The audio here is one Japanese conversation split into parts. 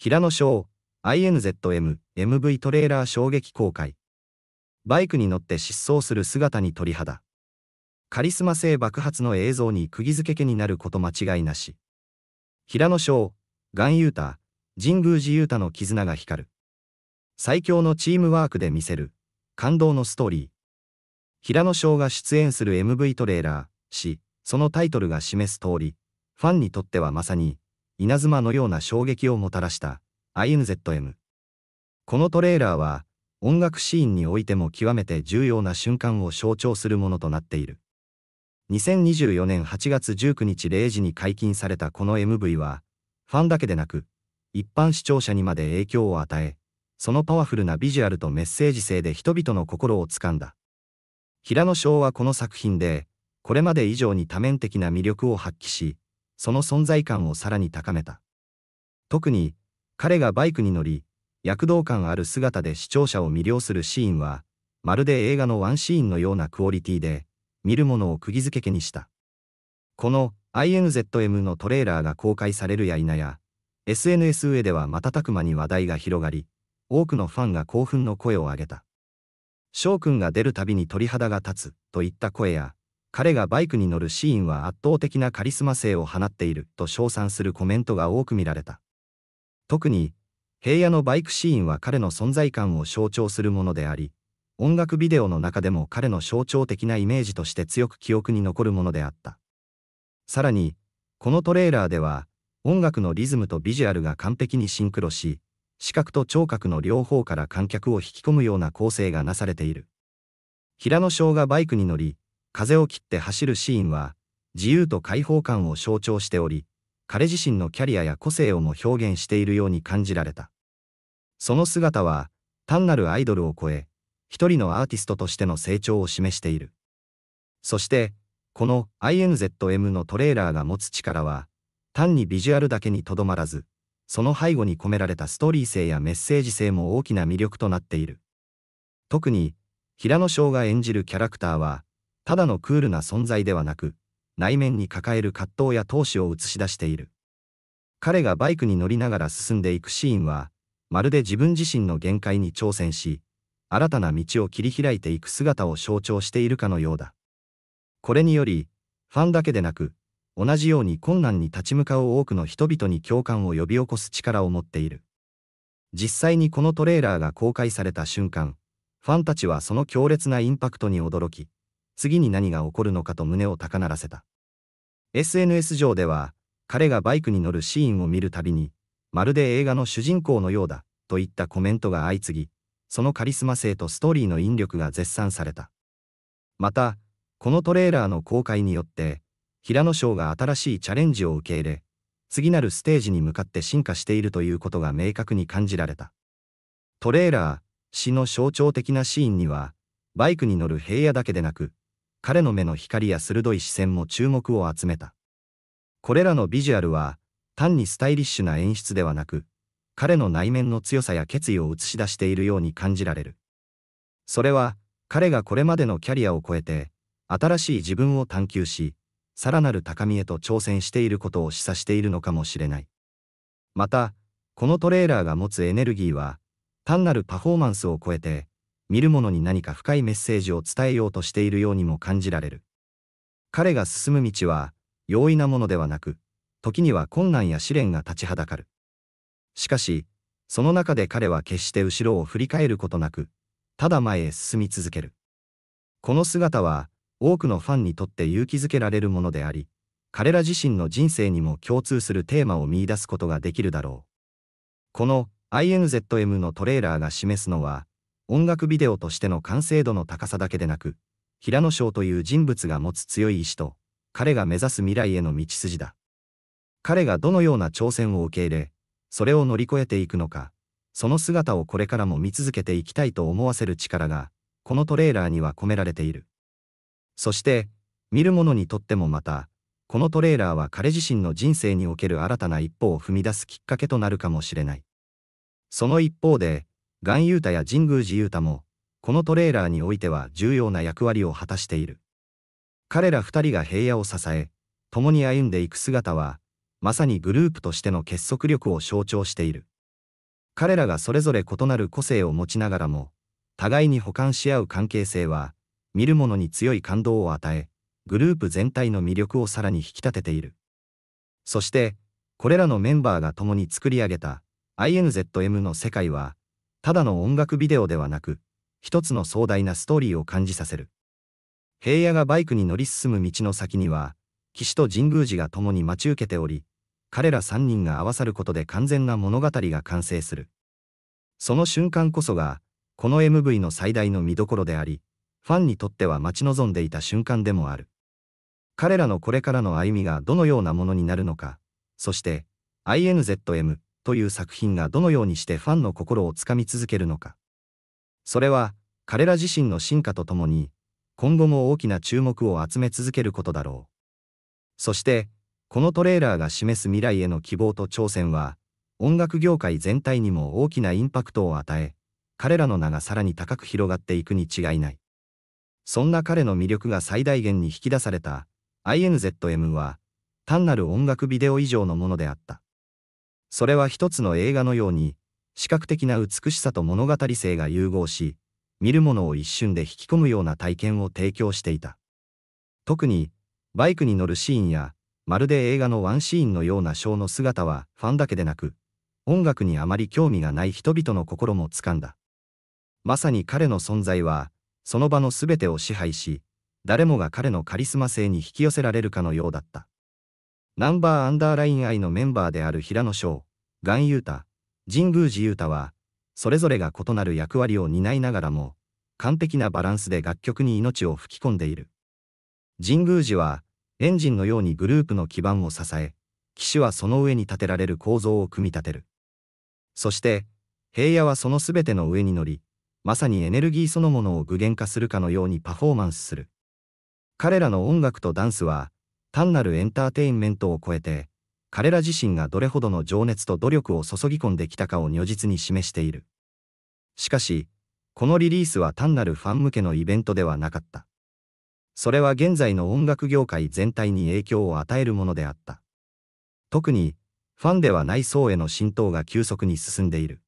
平野翔、INZM、MV トレーラー衝撃公開。バイクに乗って失踪する姿に鳥肌。カリスマ性爆発の映像に釘付けになること間違いなし。平野翔、岩ー太、神宮寺ー太の絆が光る。最強のチームワークで見せる、感動のストーリー。平野翔が出演する MV トレーラー、し、そのタイトルが示す通り、ファンにとってはまさに、稲妻のような衝撃をもたらした INZM。このトレーラーは音楽シーンにおいても極めて重要な瞬間を象徴するものとなっている。2024年8月19日0時に解禁されたこの MV は、ファンだけでなく、一般視聴者にまで影響を与え、そのパワフルなビジュアルとメッセージ性で人々の心をつかんだ。平野翔はこの作品で、これまで以上に多面的な魅力を発揮し、その存在感をさらに高めた。特に、彼がバイクに乗り、躍動感ある姿で視聴者を魅了するシーンは、まるで映画のワンシーンのようなクオリティで、見るものを釘付けにした。この INZM のトレーラーが公開されるや否や、SNS 上では瞬く間に話題が広がり、多くのファンが興奮の声を上げた。翔くんが出るたびに鳥肌が立つといった声や、彼がバイクに乗るシーンは圧倒的なカリスマ性を放っていると称賛するコメントが多く見られた。特に、平野のバイクシーンは彼の存在感を象徴するものであり、音楽ビデオの中でも彼の象徴的なイメージとして強く記憶に残るものであった。さらに、このトレーラーでは、音楽のリズムとビジュアルが完璧にシンクロし、視覚と聴覚の両方から観客を引き込むような構成がなされている。平野翔がバイクに乗り、風を切って走るシーンは、自由と開放感を象徴しており、彼自身のキャリアや個性をも表現しているように感じられた。その姿は、単なるアイドルを超え、一人のアーティストとしての成長を示している。そして、この INZM のトレーラーが持つ力は、単にビジュアルだけにとどまらず、その背後に込められたストーリー性やメッセージ性も大きな魅力となっている。特に、平野翔が演じるキャラクターは、ただのクールな存在ではなく、内面に抱える葛藤や闘志を映し出している。彼がバイクに乗りながら進んでいくシーンは、まるで自分自身の限界に挑戦し、新たな道を切り開いていく姿を象徴しているかのようだ。これにより、ファンだけでなく、同じように困難に立ち向かう多くの人々に共感を呼び起こす力を持っている。実際にこのトレーラーが公開された瞬間、ファンたちはその強烈なインパクトに驚き、次に何が起こるのかと胸を高鳴らせた。SNS 上では、彼がバイクに乗るシーンを見るたびに、まるで映画の主人公のようだ、といったコメントが相次ぎ、そのカリスマ性とストーリーの引力が絶賛された。また、このトレーラーの公開によって、平野翔が新しいチャレンジを受け入れ、次なるステージに向かって進化しているということが明確に感じられた。トレーラー、詩の象徴的なシーンには、バイクに乗る平野だけでなく、彼の目の光や鋭い視線も注目を集めた。これらのビジュアルは、単にスタイリッシュな演出ではなく、彼の内面の強さや決意を映し出しているように感じられる。それは、彼がこれまでのキャリアを超えて、新しい自分を探求し、さらなる高みへと挑戦していることを示唆しているのかもしれない。また、このトレーラーが持つエネルギーは、単なるパフォーマンスを超えて、見る者に何か深いメッセージを伝えようとしているようにも感じられる。彼が進む道は、容易なものではなく、時には困難や試練が立ちはだかる。しかし、その中で彼は決して後ろを振り返ることなく、ただ前へ進み続ける。この姿は、多くのファンにとって勇気づけられるものであり、彼ら自身の人生にも共通するテーマを見いだすことができるだろう。この INZM のトレーラーが示すのは、音楽ビデオとしての完成度の高さだけでなく、平野翔という人物が持つ強い意志と、彼が目指す未来への道筋だ。彼がどのような挑戦を受け入れ、それを乗り越えていくのか、その姿をこれからも見続けていきたいと思わせる力が、このトレーラーには込められている。そして、見る者にとってもまた、このトレーラーは彼自身の人生における新たな一歩を踏み出すきっかけとなるかもしれない。その一方で、岩ー太や神宮寺雄太も、このトレーラーにおいては重要な役割を果たしている。彼ら二人が平野を支え、共に歩んでいく姿は、まさにグループとしての結束力を象徴している。彼らがそれぞれ異なる個性を持ちながらも、互いに補完し合う関係性は、見る者に強い感動を与え、グループ全体の魅力をさらに引き立てている。そして、これらのメンバーが共に作り上げた INZM の世界は、ただの音楽ビデオではなく、一つの壮大なストーリーを感じさせる。平野がバイクに乗り進む道の先には、岸と神宮寺が共に待ち受けており、彼ら3人が合わさることで完全な物語が完成する。その瞬間こそが、この MV の最大の見どころであり、ファンにとっては待ち望んでいた瞬間でもある。彼らのこれからの歩みがどのようなものになるのか、そして、INZM、という作品がどのようにしてファンの心をつかみ続けるのか。それは、彼ら自身の進化とともに、今後も大きな注目を集め続けることだろう。そして、このトレーラーが示す未来への希望と挑戦は、音楽業界全体にも大きなインパクトを与え、彼らの名がさらに高く広がっていくに違いない。そんな彼の魅力が最大限に引き出された INZM は単なる音楽ビデオ以上のものであった。それは一つの映画のように、視覚的な美しさと物語性が融合し、見るものを一瞬で引き込むような体験を提供していた。特に、バイクに乗るシーンや、まるで映画のワンシーンのようなショーの姿は、ファンだけでなく、音楽にあまり興味がない人々の心もつかんだ。まさに彼の存在は、その場のすべてを支配し、誰もが彼のカリスマ性に引き寄せられるかのようだった。ナンバーアンダーライン I のメンバーである平野翔、岩優太、神宮寺優太は、それぞれが異なる役割を担いながらも、完璧なバランスで楽曲に命を吹き込んでいる。神宮寺は、エンジンのようにグループの基盤を支え、騎手はその上に立てられる構造を組み立てる。そして、平野はその全ての上に乗り、まさにエネルギーそのものを具現化するかのようにパフォーマンスする。彼らの音楽とダンスは、単なるエンターテインメントを超えて、彼ら自身がどれほどの情熱と努力を注ぎ込んできたかを如実に示している。しかし、このリリースは単なるファン向けのイベントではなかった。それは現在の音楽業界全体に影響を与えるものであった。特に、ファンではない層への浸透が急速に進んでいる。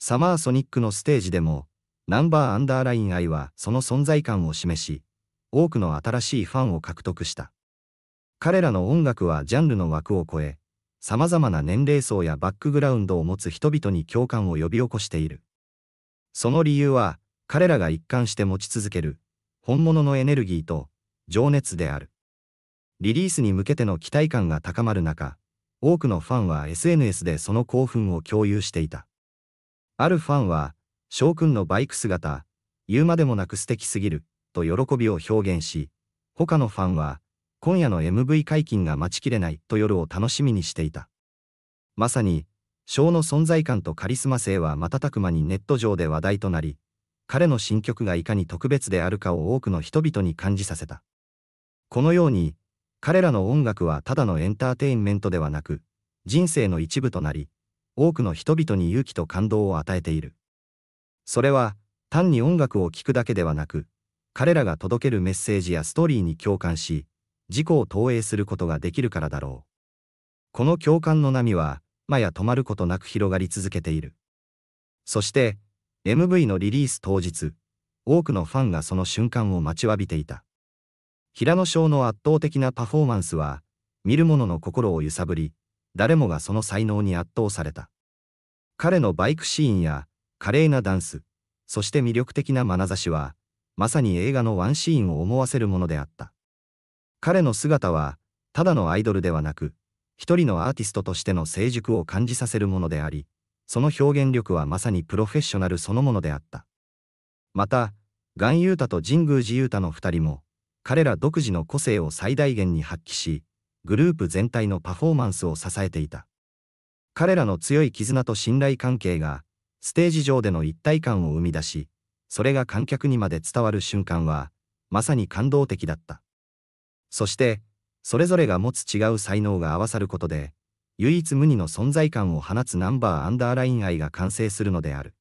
サマーソニックのステージでも、ナンバーアンダーライン愛はその存在感を示し、多くの新しいファンを獲得した。彼らの音楽はジャンルの枠を超え、様々な年齢層やバックグラウンドを持つ人々に共感を呼び起こしている。その理由は、彼らが一貫して持ち続ける、本物のエネルギーと、情熱である。リリースに向けての期待感が高まる中、多くのファンは SNS でその興奮を共有していた。あるファンは、翔くんのバイク姿、言うまでもなく素敵すぎる、と喜びを表現し、他のファンは、今夜の MV 解禁が待ちきれないと夜を楽しみにしていた。まさに、ーの存在感とカリスマ性は瞬く間にネット上で話題となり、彼の新曲がいかに特別であるかを多くの人々に感じさせた。このように、彼らの音楽はただのエンターテインメントではなく、人生の一部となり、多くの人々に勇気と感動を与えている。それは、単に音楽を聴くだけではなく、彼らが届けるメッセージやストーリーに共感し、自己を投影することができるからだろう。この共感の波は、まや止まることなく広がり続けている。そして、MV のリリース当日、多くのファンがその瞬間を待ちわびていた。平野翔の圧倒的なパフォーマンスは、見る者の心を揺さぶり、誰もがその才能に圧倒された。彼のバイクシーンや、華麗なダンス、そして魅力的な眼差しは、まさに映画のワンシーンを思わせるものであった。彼の姿は、ただのアイドルではなく、一人のアーティストとしての成熟を感じさせるものであり、その表現力はまさにプロフェッショナルそのものであった。また、ガン・ユータと神宮寺ユータの二人も、彼ら独自の個性を最大限に発揮し、グループ全体のパフォーマンスを支えていた。彼らの強い絆と信頼関係が、ステージ上での一体感を生み出し、それが観客にまで伝わる瞬間は、まさに感動的だった。そしてそれぞれが持つ違う才能が合わさることで唯一無二の存在感を放つナンバーアンダーライン愛が完成するのである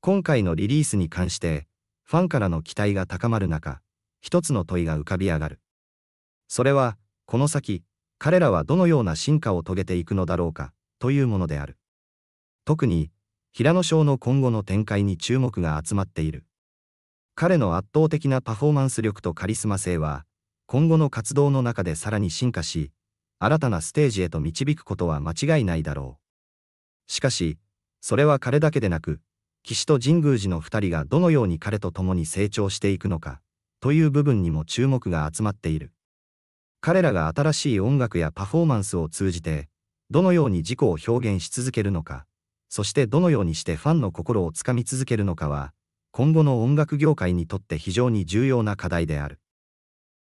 今回のリリースに関してファンからの期待が高まる中一つの問いが浮かび上がるそれはこの先彼らはどのような進化を遂げていくのだろうかというものである特に平野翔の今後の展開に注目が集まっている彼の圧倒的なパフォーマンス力とカリスマ性は今後の活動の中でさらに進化し、新たなステージへと導くことは間違いないだろう。しかし、それは彼だけでなく、岸と神宮寺の2人がどのように彼と共に成長していくのか、という部分にも注目が集まっている。彼らが新しい音楽やパフォーマンスを通じて、どのように自己を表現し続けるのか、そしてどのようにしてファンの心をつかみ続けるのかは、今後の音楽業界にとって非常に重要な課題である。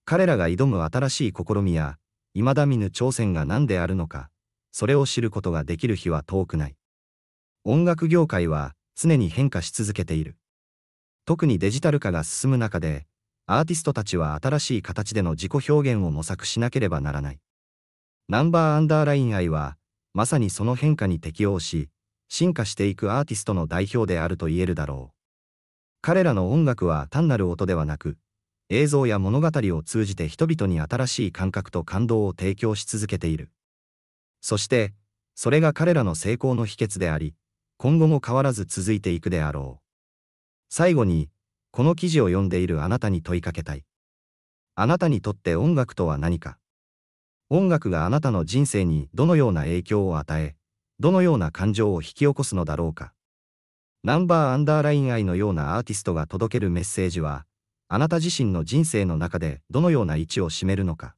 彼らが挑む新しい試みや、未だ見ぬ挑戦が何であるのか、それを知ることができる日は遠くない。音楽業界は常に変化し続けている。特にデジタル化が進む中で、アーティストたちは新しい形での自己表現を模索しなければならない。ナンバーアンダーライン愛は、まさにその変化に適応し、進化していくアーティストの代表であると言えるだろう。彼らの音楽は単なる音ではなく、映像や物語を通じて人々に新しい感覚と感動を提供し続けている。そして、それが彼らの成功の秘訣であり、今後も変わらず続いていくであろう。最後に、この記事を読んでいるあなたに問いかけたい。あなたにとって音楽とは何か音楽があなたの人生にどのような影響を与え、どのような感情を引き起こすのだろうか。ナンバーアンダーライン愛のようなアーティストが届けるメッセージは、あなた自身の人生の中でどのような位置を占めるのか。